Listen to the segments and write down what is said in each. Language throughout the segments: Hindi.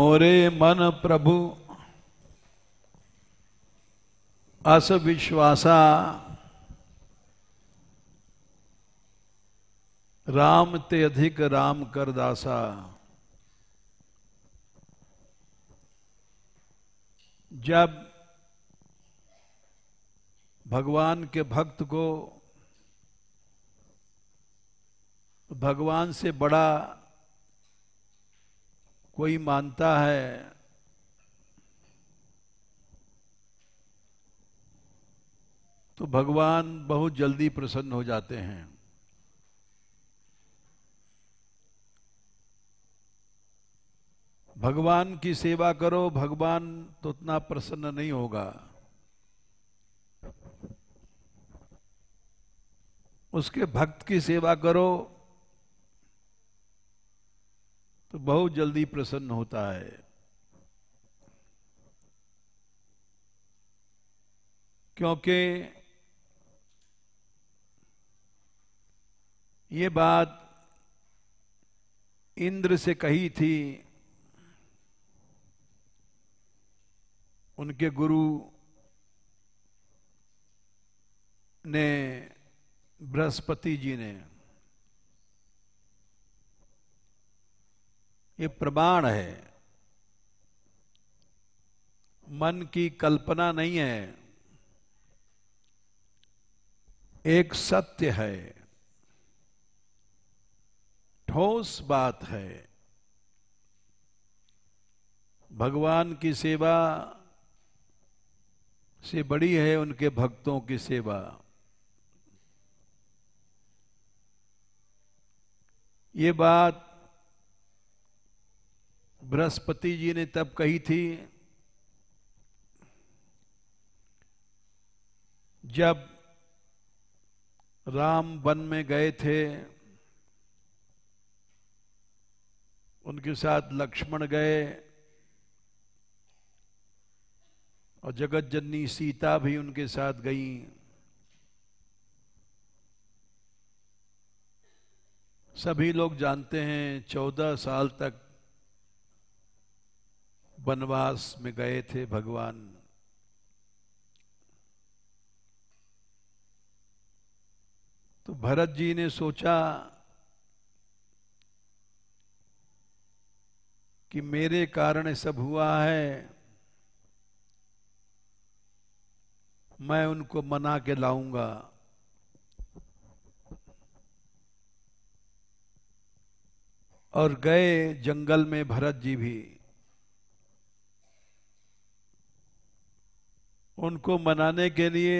मोरे मन प्रभु अस विश्वासा राम ते अधिक राम कर दासा जब भगवान के भक्त को भगवान से बड़ा कोई मानता है तो भगवान बहुत जल्दी प्रसन्न हो जाते हैं भगवान की सेवा करो भगवान तो उतना प्रसन्न नहीं होगा उसके भक्त की सेवा करो तो बहुत जल्दी प्रसन्न होता है क्योंकि ये बात इंद्र से कही थी उनके गुरु ने बृहस्पति जी ने ये प्रमाण है मन की कल्पना नहीं है एक सत्य है ठोस बात है भगवान की सेवा से बड़ी है उनके भक्तों की सेवा ये बात बृहस्पति जी ने तब कही थी जब राम वन में गए थे उनके साथ लक्ष्मण गए और जगत जननी सीता भी उनके साथ गई सभी लोग जानते हैं चौदह साल तक वनवास में गए थे भगवान तो भरत जी ने सोचा कि मेरे कारण सब हुआ है मैं उनको मना के लाऊंगा और गए जंगल में भरत जी भी उनको मनाने के लिए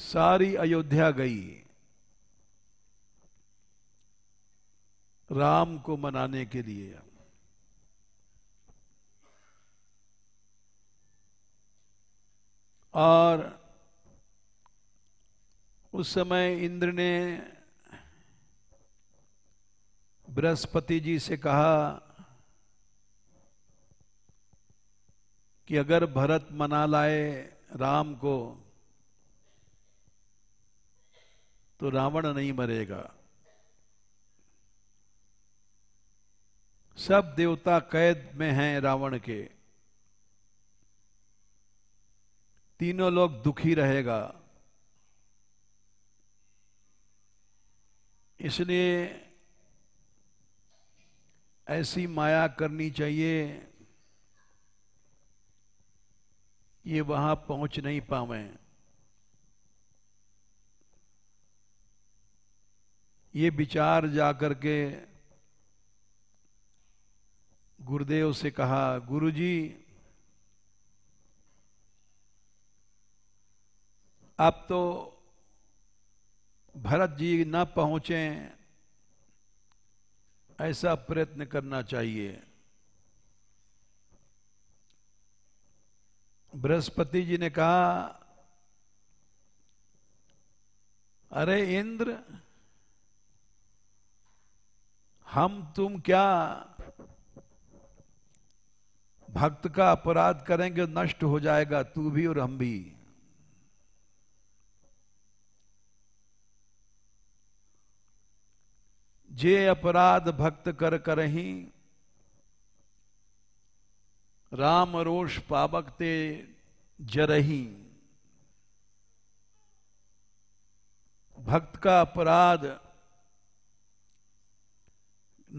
सारी अयोध्या गई राम को मनाने के लिए और उस समय इंद्र ने बृहस्पति जी से कहा कि अगर भरत मना लाए राम को तो रावण नहीं मरेगा सब देवता कैद में हैं रावण के तीनों लोग दुखी रहेगा इसलिए ऐसी माया करनी चाहिए ये वहां पहुंच नहीं पावे ये विचार जाकर के गुरुदेव से कहा गुरुजी आप तो भरत जी ना पहुंचे ऐसा प्रयत्न करना चाहिए बृहस्पति जी ने कहा अरे इंद्र हम तुम क्या भक्त का अपराध करेंगे नष्ट हो जाएगा तू भी और हम भी जे अपराध भक्त कर करही राम रोष पावक ते जरही भक्त का अपराध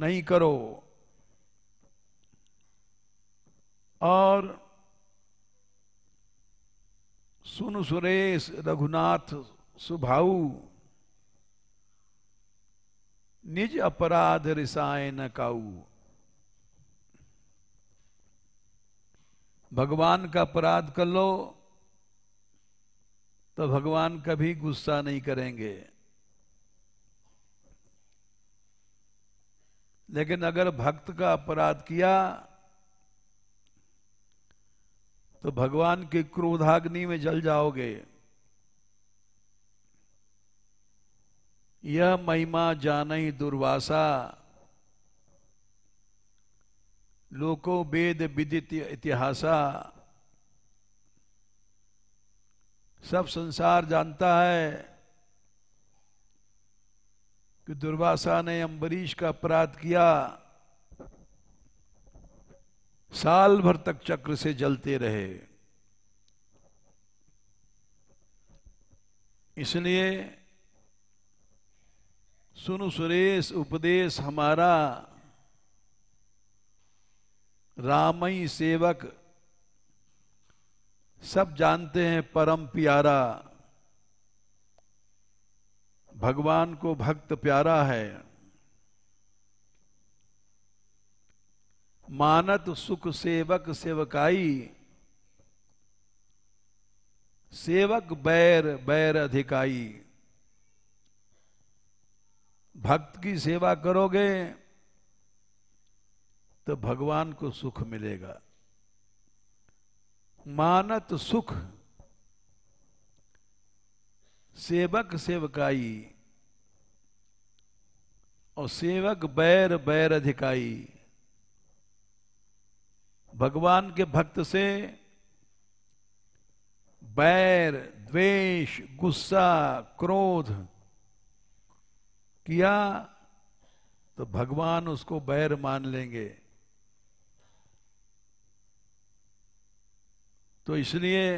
नहीं करो और सुन सुरेश रघुनाथ सुभाऊ निज अपराध रिसाय न काऊ भगवान का अपराध कर लो तो भगवान कभी गुस्सा नहीं करेंगे लेकिन अगर भक्त का अपराध किया तो भगवान की क्रोधाग्नि में जल जाओगे यह महिमा जान ही दुर्वासा लोको वेद विदित इतिहासा सब संसार जानता है कि दुर्वासा ने अम्बरीश का अपराध किया साल भर तक चक्र से जलते रहे इसलिए सुनु सुरेश उपदेश हमारा रामई सेवक सब जानते हैं परम प्यारा भगवान को भक्त प्यारा है मानत सुख सेवक सेवकाई सेवक बैर बैर अधिकाई भक्त की सेवा करोगे तो भगवान को सुख मिलेगा मानत सुख सेवक सेवकाई और सेवक बैर बैर अधिकाई भगवान के भक्त से बैर द्वेष गुस्सा क्रोध किया तो भगवान उसको बैर मान लेंगे तो इसलिए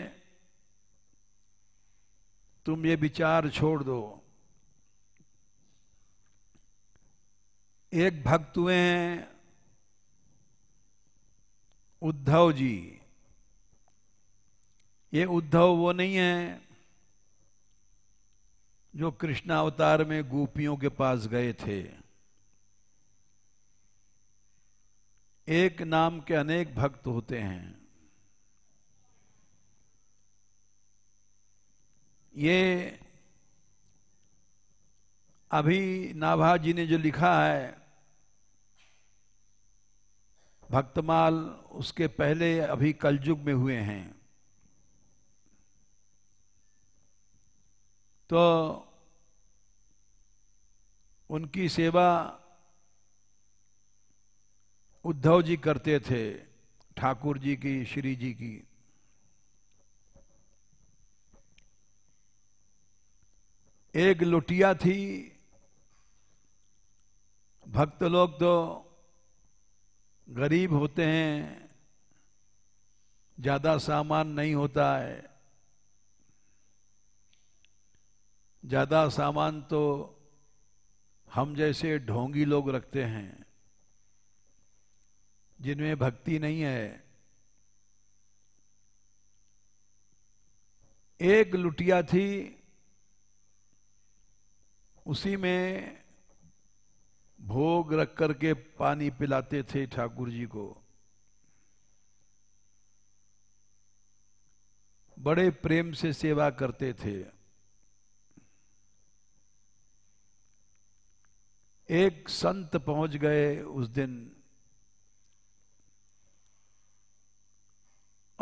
तुम ये विचार छोड़ दो एक भक्त हुए हैं उद्धव जी ये उद्धव वो नहीं है जो कृष्णा अवतार में गोपियों के पास गए थे एक नाम के अनेक भक्त होते हैं ये अभी नाभा जी ने जो लिखा है भक्तमाल उसके पहले अभी कलयुग में हुए हैं तो उनकी सेवा उद्धव जी करते थे ठाकुर जी की श्री जी की एक लुटिया थी भक्त लोग तो गरीब होते हैं ज्यादा सामान नहीं होता है ज्यादा सामान तो हम जैसे ढोंगी लोग रखते हैं जिनमें भक्ति नहीं है एक लुटिया थी उसी में भोग रख करके पानी पिलाते थे ठाकुर जी को बड़े प्रेम से सेवा करते थे एक संत पहुंच गए उस दिन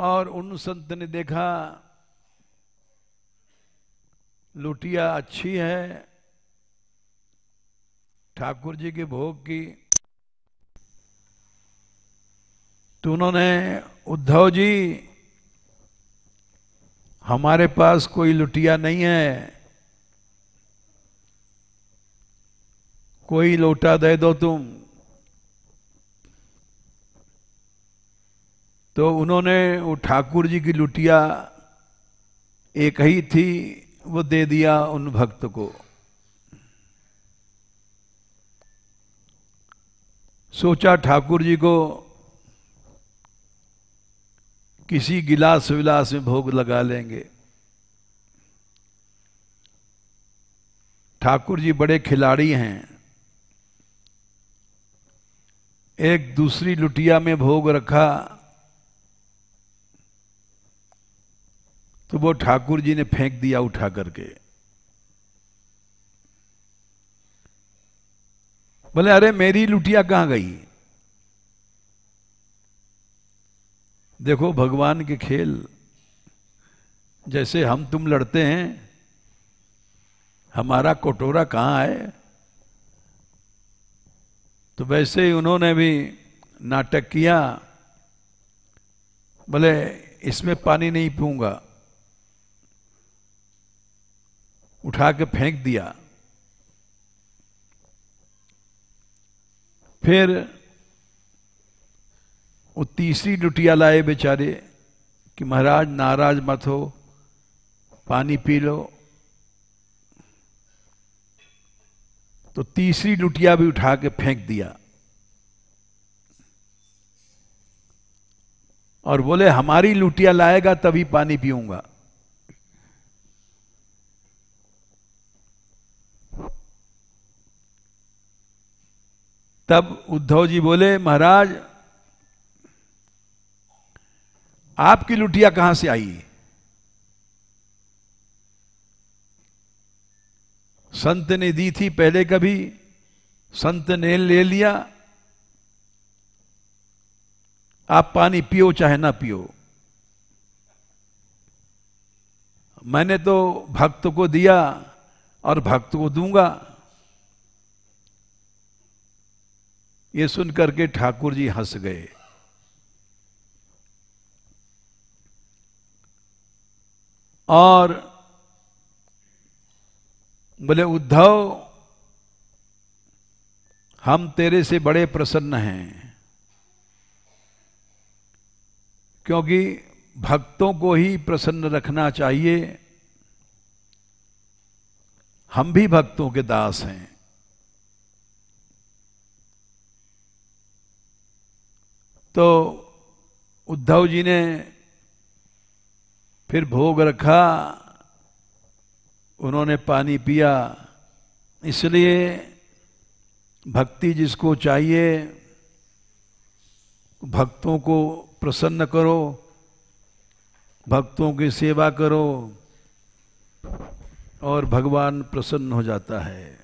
और उन संत ने देखा लुटिया अच्छी है ठाकुर जी के भोग की तो उन्होंने उद्धव जी हमारे पास कोई लुटिया नहीं है कोई लोटा दे दो तुम तो उन्होंने वो ठाकुर जी की लुटिया एक ही थी वो दे दिया उन भक्त को सोचा ठाकुर जी को किसी गिलास विलास में भोग लगा लेंगे ठाकुर जी बड़े खिलाड़ी हैं एक दूसरी लुटिया में भोग रखा तो वो ठाकुर जी ने फेंक दिया उठा करके बोले अरे मेरी लुटिया कहां गई देखो भगवान के खेल जैसे हम तुम लड़ते हैं हमारा कटोरा कहाँ है तो वैसे ही उन्होंने भी नाटक किया बोले इसमें पानी नहीं पीऊंगा उठा के फेंक दिया फिर वो तीसरी डुटिया लाए बेचारे कि महाराज नाराज मत हो पानी पी लो तो तीसरी लुटिया भी उठा के फेंक दिया और बोले हमारी लुटिया लाएगा तभी पानी पीऊंगा तब उद्धव जी बोले महाराज आपकी लुटिया कहां से आई संत ने दी थी पहले कभी संत ने ले लिया आप पानी पियो चाहे ना पियो मैंने तो भक्त को दिया और भक्त को दूंगा ये सुन करके ठाकुर जी हंस गए और बोले उद्धव हम तेरे से बड़े प्रसन्न हैं क्योंकि भक्तों को ही प्रसन्न रखना चाहिए हम भी भक्तों के दास हैं तो उद्धव जी ने फिर भोग रखा उन्होंने पानी पिया इसलिए भक्ति जिसको चाहिए भक्तों को प्रसन्न करो भक्तों की सेवा करो और भगवान प्रसन्न हो जाता है